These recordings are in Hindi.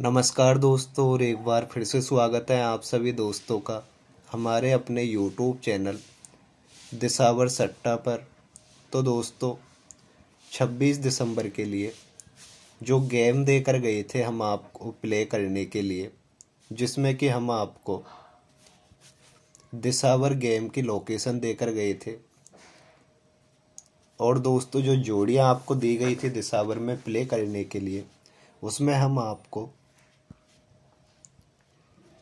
नमस्कार दोस्तों और एक बार फिर से स्वागत है आप सभी दोस्तों का हमारे अपने यूट्यूब चैनल दिसावर सट्टा पर तो दोस्तों 26 दिसंबर के लिए जो गेम देकर गए थे हम आपको प्ले करने के लिए जिसमें कि हम आपको दिसावर गेम की लोकेशन देकर गए थे और दोस्तों जो जोड़ियाँ आपको दी गई थी दिसावर में प्ले करने के लिए उसमें हम आपको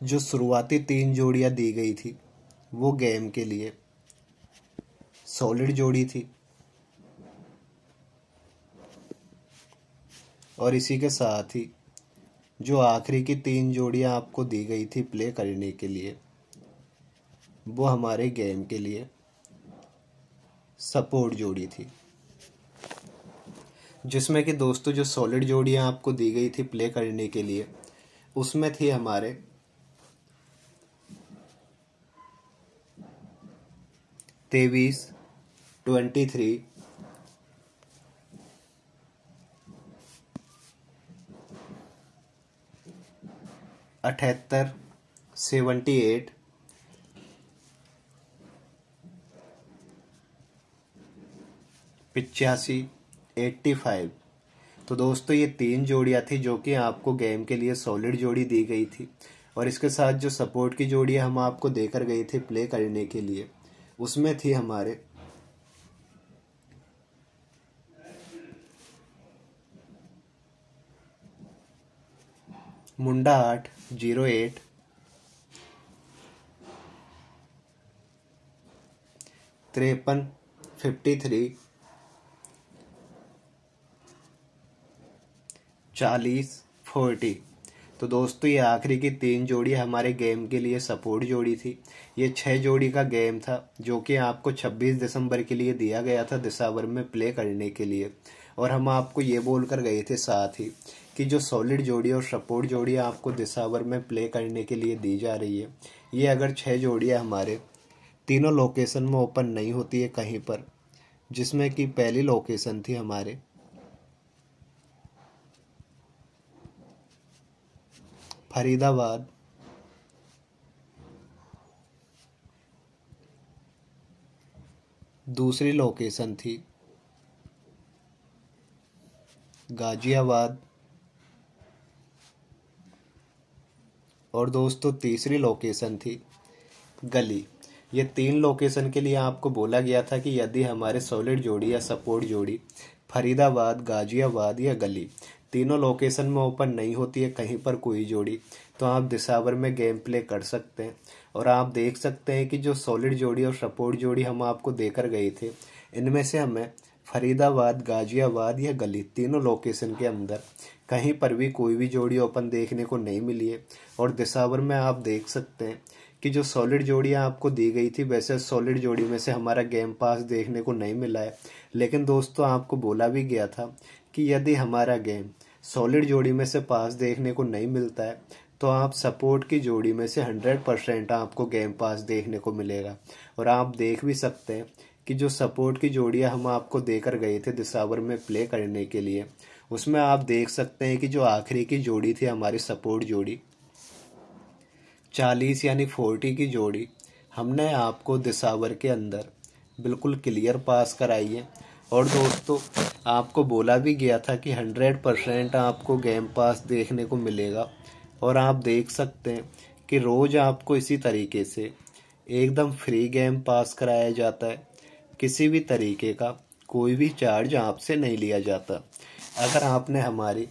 जो शुरुआती तीन जोड़ियाँ दी गई थी वो गेम के लिए सॉलिड जोड़ी थी और इसी के साथ ही जो आखिरी की तीन जोड़ियाँ आपको दी गई थी प्ले करने के लिए वो हमारे गेम के लिए सपोर्ट जोड़ी थी जिसमें कि दोस्तों जो सॉलिड जोड़ियाँ आपको दी गई थी प्ले करने के लिए उसमें थी हमारे तेवीस ट्वेंटी थ्री अठहत्तर सेवेंटी एट पिचासी एट्टी फाइव तो दोस्तों ये तीन जोड़ियाँ थी जो कि आपको गेम के लिए सॉलिड जोड़ी दी गई थी और इसके साथ जो सपोर्ट की जोड़ियाँ हम आपको देकर गए थे प्ले करने के लिए उसमें थी हमारे मुंडा आठ जीरो एट त्रेपन फिफ्टी थ्री चालीस फोर्टी तो दोस्तों ये आखिरी की तीन जोड़ी हमारे गेम के लिए सपोर्ट जोड़ी थी ये छः जोड़ी का गेम था जो कि आपको 26 दिसंबर के लिए दिया गया था दिसावर में प्ले करने के लिए और हम आपको ये बोल कर गए थे साथ ही कि जो सॉलिड जोड़ी और सपोर्ट जोड़ी आपको दिसावर में प्ले करने के लिए दी जा रही है ये अगर छः जोड़ियाँ हमारे तीनों लोकेशन में ओपन नहीं होती है कहीं पर जिसमें कि पहली लोकेशन थी हमारे फरीदाबाद दूसरी लोकेशन थी गाजियाबाद और दोस्तों तीसरी लोकेशन थी गली ये तीन लोकेशन के लिए आपको बोला गया था कि यदि हमारे सॉलिड जोड़ी या सपोर्ट जोड़ी फरीदाबाद गाजियाबाद या गली तीनों लोकेशन में ओपन नहीं होती है कहीं पर कोई जोड़ी तो आप दिसावर में गेम प्ले कर सकते हैं और आप देख सकते हैं कि जो सॉलिड जोड़ी और सपोर्ट जोड़ी हम आपको देकर गए थे इनमें से हमें फरीदाबाद गाजियाबाद या गली तीनों लोकेशन के अंदर कहीं पर भी कोई भी जोड़ी ओपन देखने को नहीं मिली है और दिसावर में आप देख सकते हैं कि जो सॉलिड जोड़ियाँ आपको दी गई थी वैसे सॉलिड जोड़ी में से हमारा गेम पास देखने को नहीं मिला है लेकिन दोस्तों आपको बोला भी गया था कि यदि हमारा गेम सॉलिड जोड़ी में से पास देखने को नहीं मिलता है तो आप सपोर्ट की जोड़ी में से हंड्रेड परसेंट आपको गेम पास देखने को मिलेगा और आप देख भी सकते हैं कि जो सपोर्ट की जोड़ियाँ हम आपको देकर गए थे दिसावर में प्ले करने के लिए उसमें आप देख सकते हैं कि जो आखिरी की जोड़ी थी हमारी सपोर्ट जोड़ी चालीस यानी फोर्टी की जोड़ी हमने आपको दिसावर के अंदर बिल्कुल क्लियर पास कराई है और दोस्तों आपको बोला भी गया था कि हंड्रेड परसेंट आपको गेम पास देखने को मिलेगा और आप देख सकते हैं कि रोज़ आपको इसी तरीके से एकदम फ्री गेम पास कराया जाता है किसी भी तरीके का कोई भी चार्ज आपसे नहीं लिया जाता अगर आपने हमारी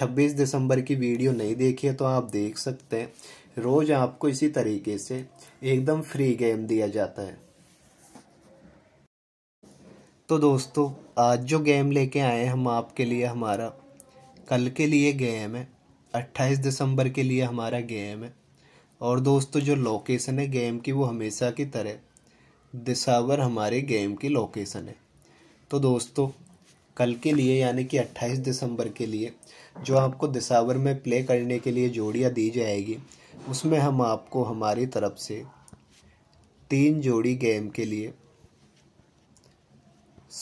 26 दिसंबर की वीडियो नहीं देखी है तो आप देख सकते हैं रोज़ आपको इसी तरीके से एकदम फ्री गेम दिया जाता है तो दोस्तों आज जो गेम लेके आए हम आपके लिए हमारा कल के लिए गेम है 28 दिसंबर के लिए हमारा गेम है और दोस्तों जो लोकेशन है गेम की वो हमेशा की तरह दिसावर हमारे गेम की लोकेशन है तो दोस्तों कल के लिए यानी कि 28 दिसंबर के लिए जो आपको दिसावर में प्ले करने के लिए जोड़ियाँ दी जाएगी उसमें हम आपको हमारी तरफ से तीन जोड़ी गेम के लिए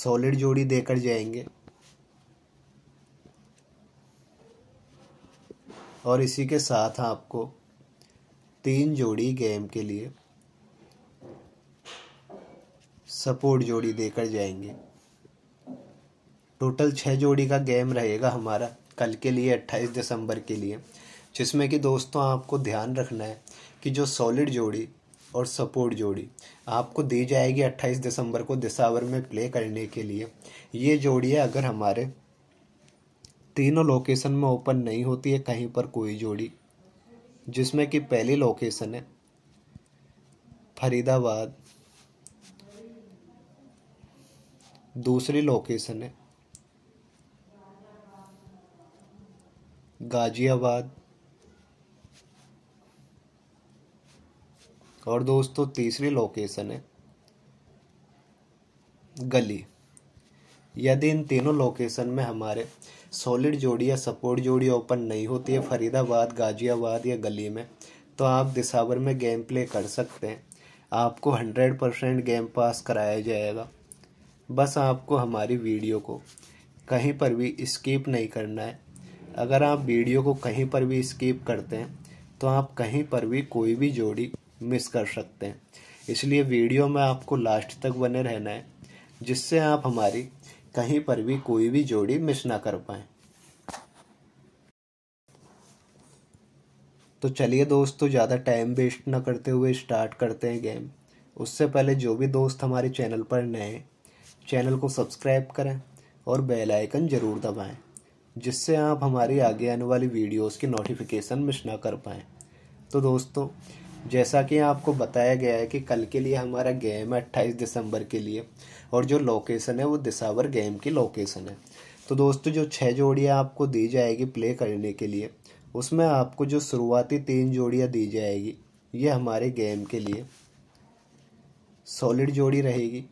सॉलिड जोड़ी देकर जाएंगे और इसी के साथ आपको तीन जोड़ी गेम के लिए सपोर्ट जोड़ी देकर जाएंगे टोटल छः जोड़ी का गेम रहेगा हमारा कल के लिए 28 दिसंबर के लिए जिसमें कि दोस्तों आपको ध्यान रखना है कि जो सॉलिड जोड़ी और सपोर्ट जोड़ी आपको दी जाएगी 28 दिसंबर को दिसावर में प्ले करने के लिए ये जोड़ी है अगर हमारे तीनों लोकेशन में ओपन नहीं होती है कहीं पर कोई जोड़ी जिसमें कि पहली लोकेशन है फरीदाबाद दूसरी लोकेशन है गाजियाबाद और दोस्तों तीसरी लोकेशन है गली यदि इन तीनों लोकेशन में हमारे सॉलिड जोड़ी या सपोर्ट जोड़ी ओपन नहीं होती है फरीदाबाद गाजियाबाद या गली में तो आप दिसावर में गेम प्ले कर सकते हैं आपको हंड्रेड परसेंट गेम पास कराया जाएगा बस आपको हमारी वीडियो को कहीं पर भी स्किप नहीं करना है अगर आप वीडियो को कहीं पर भी स्किप करते हैं तो आप कहीं पर भी कोई भी जोड़ी मिस कर सकते हैं इसलिए वीडियो में आपको लास्ट तक बने रहना है जिससे आप हमारी कहीं पर भी कोई भी जोड़ी मिस ना कर पाए तो चलिए दोस्तों ज़्यादा टाइम वेस्ट ना करते हुए स्टार्ट करते हैं गेम उससे पहले जो भी दोस्त हमारे चैनल पर नए चैनल को सब्सक्राइब करें और बेल आइकन ज़रूर दबाएं जिससे आप हमारी आगे आने वाली वीडियोस की नोटिफिकेशन मिस ना कर पाएँ तो दोस्तों जैसा कि आपको बताया गया है कि कल के लिए हमारा गेम है अट्ठाईस दिसंबर के लिए और जो लोकेशन है वो दिसावर गेम की लोकेशन है तो दोस्तों जो छः जोड़ियाँ आपको दी जाएगी प्ले करने के लिए उसमें आपको जो शुरुआती तीन जोड़ियाँ दी जाएगी ये हमारे गेम के लिए सॉलिड जोड़ी रहेगी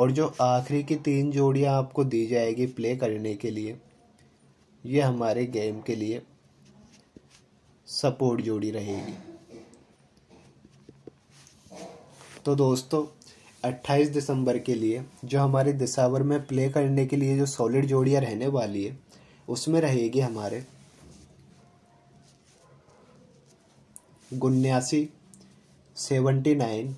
और जो आखिरी की तीन जोड़ियाँ आपको दी जाएगी प्ले करने के लिए ये हमारे गेम के लिए सपोर्ट जोड़ी रहेगी तो दोस्तों 28 दिसंबर के लिए जो हमारे दिसावर में प्ले करने के लिए जो सॉलिड जोड़ियाँ रहने वाली है उसमें रहेगी हमारे उन्यासी सेवेंटी नाइन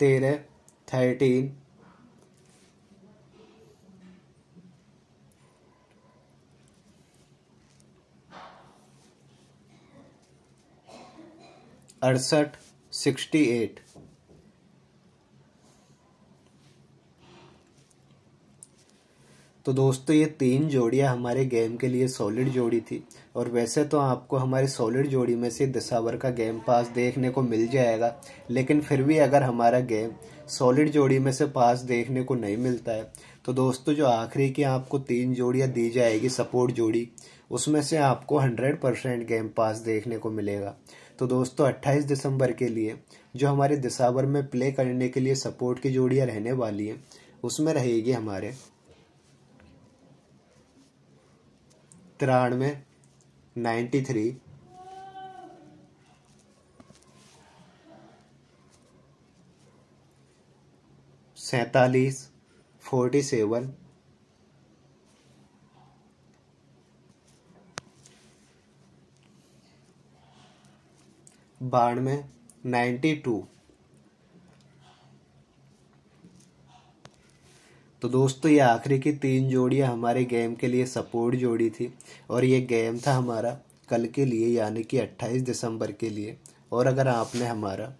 तेरह थर्टीन अड़सठ सिक्सटी एट तो दोस्तों ये तीन जोड़ियाँ हमारे गेम के लिए सॉलिड जोड़ी थी और वैसे तो आपको हमारी सॉलिड जोड़ी में से दिसावर का गेम पास देखने को मिल जाएगा लेकिन फिर भी अगर हमारा गेम सॉलिड जोड़ी में से पास देखने को नहीं मिलता है तो दोस्तों जो आखिरी की आपको तीन जोड़ियाँ दी जाएगी सपोर्ट जोड़ी उसमें से आपको हंड्रेड गेम पास देखने को मिलेगा तो दोस्तों 28 दिसंबर के लिए जो हमारे दिसावर में प्ले करने के लिए सपोर्ट की जोड़ियाँ रहने वाली हैं उसमें रहेगी हमारे तिरानवे नाइन्टी थ्री सैतालीस फोर्टी सेवन बानवे नाइन्टी टू तो दोस्तों ये आखिरी की तीन जोड़ियाँ हमारे गेम के लिए सपोर्ट जोड़ी थी और ये गेम था हमारा कल के लिए यानी कि 28 दिसंबर के लिए और अगर आपने हमारा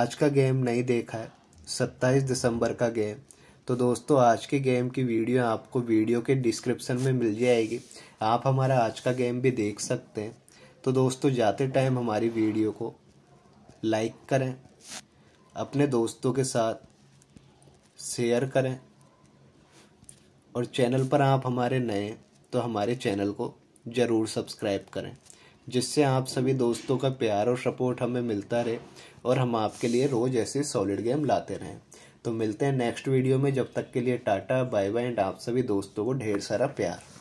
आज का गेम नहीं देखा है 27 दिसंबर का गेम तो दोस्तों आज के गेम की वीडियो आपको वीडियो के डिस्क्रिप्शन में मिल जाएगी आप हमारा आज का गेम भी देख सकते हैं तो दोस्तों जाते टाइम हमारी वीडियो को लाइक करें अपने दोस्तों के साथ शेयर करें और चैनल पर आप हमारे नए तो हमारे चैनल को ज़रूर सब्सक्राइब करें जिससे आप सभी दोस्तों का प्यार और सपोर्ट हमें मिलता रहे और हम आपके लिए रोज़ ऐसे सॉलिड गेम लाते रहें तो मिलते हैं नेक्स्ट वीडियो में जब तक के लिए टाटा बाय बाय एंड आप सभी दोस्तों को ढेर सारा प्यार